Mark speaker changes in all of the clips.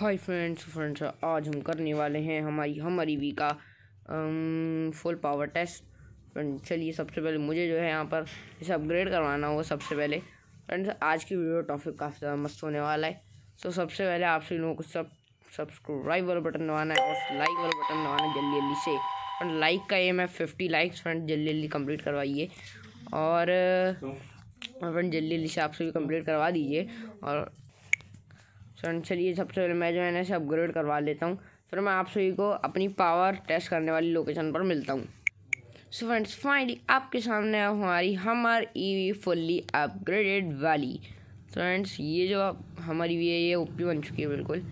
Speaker 1: Hi friends friends आज हम करने वाले हैं हमारी हमारी वी का फुल पावर टेस्ट फ्रेंड चलिए सबसे पहले मुझे जो है यहाँ पर इसे अपग्रेड करवाना हो सबसे पहले फ्रेंड्स आज की वीडियो टॉपिक काफ़ी ज़्यादा मस्त होने वाला है तो सबसे पहले आप सभी लोगों को सब सब्सक्राइब वाला बटन दबाना है और लाइक वाला बटन दबाना है जल्दी जल्दी से फ्रेंड लाइक का एम है फिफ्टी लाइक्स फ्रेंड जल्दी जल्दी कम्प्लीट करवाइए और फ्रेंड तो? जल्दी जल्दी से आप सभी कम्प्लीट करवा दीजिए और सर चलिए सबसे पहले तो मैं जो है ना इसे अपग्रेड करवा लेता हूँ फिर मैं आप सभी को अपनी पावर टेस्ट करने वाली लोकेशन पर मिलता हूँ सो फ्रेंड्स फाइनली आपके सामने हमारी हमार ई फुल्ली अपग्रेडेड वाली फ्रेंड्स ये जो हमारी वी है ये ओपी बन चुकी है बिल्कुल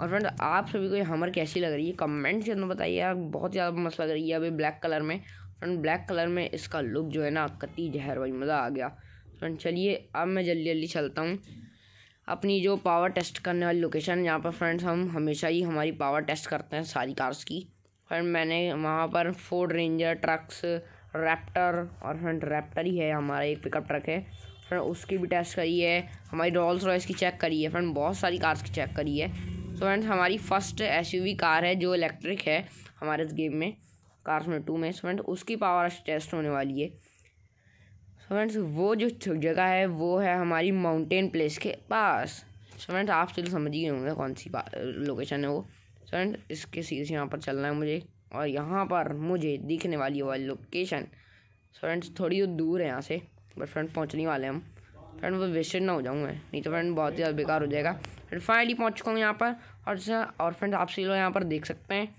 Speaker 1: और फ्रेंड्स आप सभी को ये हमर कैसी लग रही है कमेंट्स के अंदर बताइए यार बहुत ज़्यादा मस्त लग रही है अभी ब्लैक कलर में फ्रेंड ब्लैक कलर में इसका लुक जो है ना कति जहर भाई मज़ा आ गया फ्रेंड चलिए अब मैं जल्दी जल्दी चलता हूँ अपनी जो पावर टेस्ट करने वाली लोकेशन यहाँ पर फ्रेंड्स हम हमेशा ही हमारी पावर टेस्ट करते हैं सारी कार्स की फ्रेंड मैंने वहाँ पर फोर्ड रेंजर ट्रक्स रैप्टर और फ्रेंड रैप्टर ही है हमारा एक पिकअप ट्रक है फ्रेंड उसकी भी टेस्ट करी है हमारी रॉल्स रॉयस की चेक करी है फ्रेंड बहुत सारी कार्स की चेक करी है तो फ्रेंड्स हमारी फर्स्ट एस कार है जो इलेक्ट्रिक है हमारे इस गेम में कार्स में टू में फ्रेंड उसकी पावर टेस्ट होने वाली है फ्रेंड्स वो जो जगह है वो है हमारी माउंटेन प्लेस के पास फ्रेंड्स आप चलो समझ ही होंगे कौन सी लोकेशन है वो फ्रेंड्स इसके सीधे यहाँ पर चलना है मुझे और यहाँ पर मुझे दिखने वाली वाली लोकेशन फ्रेंड्स थोड़ी तो दूर है यहाँ से बट फ्रेंड पहुँचने वाले हम फ्रेंड वो वेस्टेड ना हो जाऊँ मैं नहीं तो फ्रेंड बहुत ही ज़्यादा बेकार हो जाएगा फ्रेंड फाइनली पहुँच चुका हूँ यहाँ पर और और फ्रेंड आप सी लोग यहाँ पर देख सकते हैं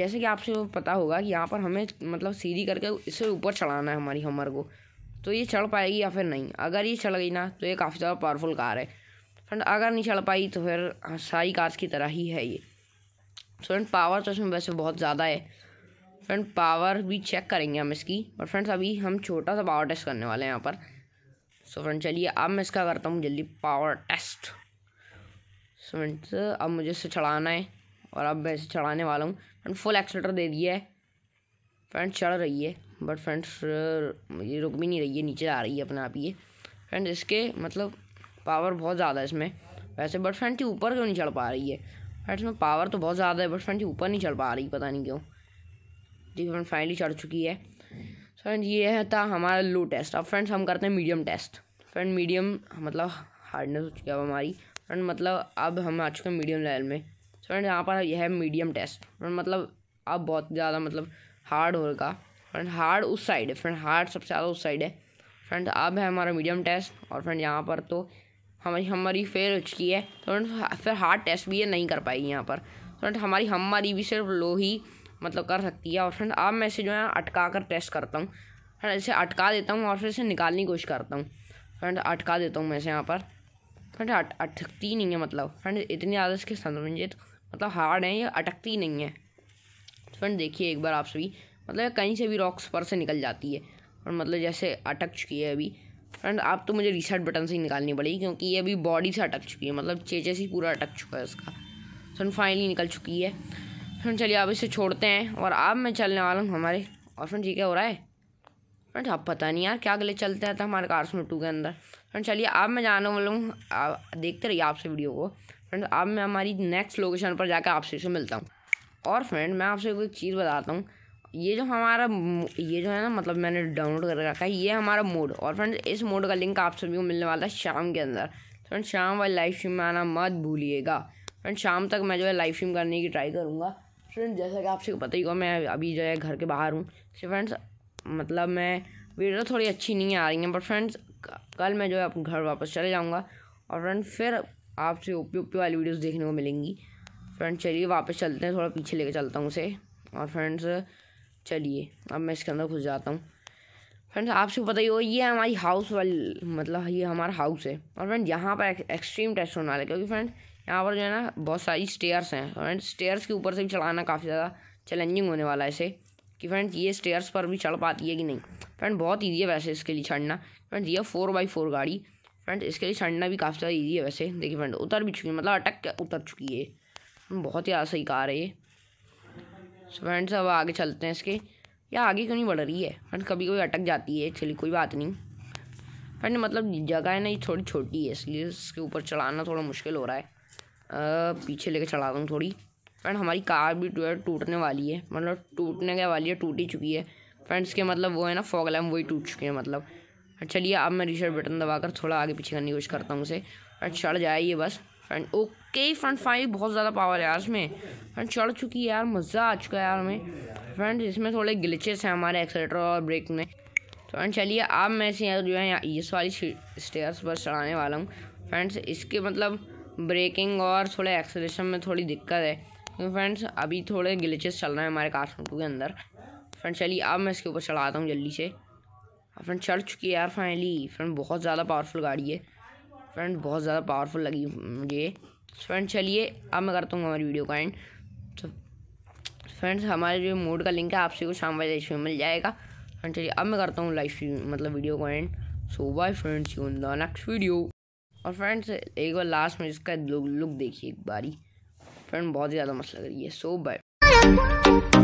Speaker 1: जैसे कि आपसे पता होगा कि यहाँ पर हमें मतलब सीढ़ी करके इससे ऊपर चढ़ाना है हमारी हमर को तो ये चढ़ पाएगी या फिर नहीं अगर ये चढ़ गई ना तो ये काफ़ी ज़्यादा पावरफुल कार है फ्रेंड अगर नहीं चढ़ पाई तो फिर हाँ, सारी कार्स की तरह ही है ये फ्रेंड पावर तो इसमें वैसे बहुत ज़्यादा है फ्रेंड पावर भी चेक करेंगे हम इसकी और फ्रेंड्स अभी हम छोटा सा पावर टेस्ट करने वाले हैं यहाँ पर सो फ्रेंड चलिए अब मैं इसका करता हूँ जल्दी पावर टेस्ट सो फ्रेंड्स अब मुझे इसे चढ़ाना है और अब मैं इसे चढ़ाने वाला हूँ फ्रेंड फुल एक्सलेटर दे दिया है फ्रेंड चढ़ रही है बट फ्रेंड्स uh, ये रुक भी नहीं रही है नीचे आ रही है अपने आप ये फ्रेंड इसके मतलब पावर बहुत ज़्यादा है इसमें वैसे बट फ्रेंड ये ऊपर क्यों नहीं चढ़ पा रही है फ्रेंड इसमें पावर तो बहुत ज़्यादा है बट फ्रेंड ये ऊपर नहीं चढ़ पा रही पता नहीं क्यों जी फ्रेंड फाइनली चढ़ चुकी है फ्रेंड ये था हमारा लो टेस्ट अब फ्रेंड्स हम करते हैं मीडियम टेस्ट फ्रेंड मीडियम मतलब हार्डनेस हो चुकी है अब हमारी फ्रेंड मतलब अब हम आ चुके हैं मीडियम लेवल में फ्रेंड यहाँ पर यह है मीडियम टेस्ट फ्रेंड मतलब अब बहुत ज़्यादा मतलब हार्ड होगा फ्रेंड हार्ड उस साइड है फ्रेंड हार्ड सबसे ज़्यादा उस साइड है फ्रेंड अब है हमारा मीडियम टेस्ट और फ्रेंड यहाँ पर तो हमारी हमारी फेल हो चुकी है तो फ्रेंड फिर हार्ड टेस्ट भी ये नहीं कर पाएगी यहाँ पर फ्रेंड हमारी हमारी भी सिर्फ लो ही मतलब कर सकती है और फ्रेंड अब मैं इसे जो है अटका कर टेस्ट करता हूँ फ्रेंड इसे अटका देता हूँ और फिर इसे निकालने की कोशिश करता हूँ फ्रेंड अटका देता हूँ मैं इसे यहाँ पर फ्रेंड अट अटकती नहीं है मतलब फ्रेंड इतनी ज़्यादा इसके समझिए मतलब हार्ड है ये अटकती नहीं है फ्रेंड देखिए एक बार आप सभी मतलब कहीं से भी रॉक्स पर से निकल जाती है और मतलब जैसे अटक चुकी है अभी फ्रेंड आप तो मुझे रिसेट बटन से ही निकालनी पड़ेगी क्योंकि ये अभी बॉडी से अटक चुकी है मतलब चेचे से पूरा अटक चुका है उसका फ्रेंड फाइनली निकल चुकी है फ्रेंड चलिए आप इसे छोड़ते हैं और अब मैं चलने वाला हूँ हमारे और फ्रेंड ये क्या हो रहा है फ्रेंड आप पता नहीं यार क्या अगले चलते हैं तो हमारे कार्स में टू के अंदर फ्रेंड चलिए अब मैं जाने वाला हूँ देखते रहिए आपसे वीडियो को फ्रेंड अब मैं हमारी नेक्स्ट लोकेशन पर जाकर आपसे इसे मिलता हूँ और फ्रेंड मैं आपसे एक चीज़ बताता हूँ ये जो हमारा ये जो है ना मतलब मैंने डाउनलोड कर रखा है ये हमारा मोड और फ्रेंड्स इस मोड का लिंक आप सभी को मिलने वाला है शाम के अंदर फ्रेंड तो शाम वाली लाइव स्ट्रीम में आना मत भूलिएगा फ्रेंड शाम तक मैं जो है लाइव स्ट्रीम करने की ट्राई करूँगा फ्रेंड जैसा कि आप सबको पता ही होगा मैं अभी जो है घर के बाहर हूँ तो फ्रेंड्स मतलब मैं वीडियो थोड़ी अच्छी नहीं आ रही है पर फ्रेंड्स कल मैं जो है अपने घर वापस चले जाऊँगा और फ्रेंड फिर आपसे ओपी ओपी वाली वीडियोज़ देखने को मिलेंगी फ्रेंड चलिए वापस चलते हैं थोड़ा पीछे लेके चलता हूँ उसे और फ्रेंड्स चलिए अब मैं इसके अंदर घुस जाता हूँ फ्रेंड्स आपसे पता ही हो ये हमारी हाउस वाली मतलब ये हमारा हाउस है और फ्रेंड यहाँ पर एक, एक्सट्रीम टेस्ट होने वाला है क्योंकि फ्रेंड यहाँ पर जो है ना बहुत सारी स्टेयर्स हैं फ्रेंड स्टेयर्स के ऊपर से भी चढ़ाना काफ़ी ज़्यादा चैलेंजिंग होने वाला है इसे कि फ्रेंड ये स्टेयर्स पर भी चढ़ पाती है कि नहीं फ्रेंड बहुत ईजी है वैसे इसके लिए चढ़ना फ्रेंड ये फोर बाई फोर गाड़ी फ्रेंड इसके लिए चढ़ना भी काफ़ी ज़्यादा ईजी है वैसे देखिए फ्रेंड उतर भी चुकी है मतलब अटक के उतर चुकी है बहुत ही ज़्यादा सही कार है ये सो फ्रेंड्स अब आगे चलते हैं इसके या आगे क्यों नहीं बढ़ रही है फ्रेंड कभी कोई अटक जाती है चलिए कोई बात नहीं फ्रेंड मतलब जगह है ना ये थोड़ी छोटी है इसलिए इसके ऊपर चढ़ाना थोड़ा मुश्किल हो रहा है आ, पीछे लेके चढ़ा दूँ थोड़ी फ्रेंड हमारी कार भी टूटने वाली है मतलब टूटने के वाली है टूट ही चुकी है फ्रेंड्स के मतलब वो है ना फॉग लैम्प वही टूट चुके हैं मतलब चलिए अब मैं रिशर्ट बटन दबाकर थोड़ा आगे पीछे करने की कोशिश करता हूँ उसे फ्रेंड चढ़ जाए ये बस फ्रेंड ओके के फ्रंट फाइव बहुत ज़्यादा पावर है यार इसमें फ्रेंड चढ़ चुकी है यार मज़ा आ चुका है यार हमें फ्रेंड इसमें थोड़े ग्लिचेस हैं हमारे एक्सेलेटर और ब्रेक में तो फ्रेंड चलिए आप मैं से यार जो है इस वाली स्टेयर्स पर चढ़ाने वाला हूँ फ्रेंड्स इसके मतलब ब्रेकिंग और थोड़े एक्सलेशन में थोड़ी दिक्कत है क्योंकि तो फ्रेंड्स अभी थोड़े ग्लिचेस चल रहे हैं हमारे कार्सन के अंदर फ्रेंड चलिए अब मैं इसके ऊपर चढ़ाता हूँ जल्दी से फ्रेंड चढ़ चुकी है यार फाइनली फ्रेंड बहुत ज़्यादा पावरफुल गाड़ी है फ्रेंड बहुत ज़्यादा पावरफुल लगी मुझे फ्रेंड्स चलिए अब मैं करता हूँ हमारी वीडियो का एंड तो फ्रेंड्स हमारे जो मोड का लिंक है आपसे को शाम बजे इसमें मिल जाएगा फ्रेंड चलिए अब मैं करता हूँ लाइव मतलब वीडियो का end so bye friends you in the next video और फ्रेंड्स एक बार लास्ट में इसका लुक लुक देखिए एक बारी फ्रेंड बहुत ही ज़्यादा मस्त लग रही है सो बाय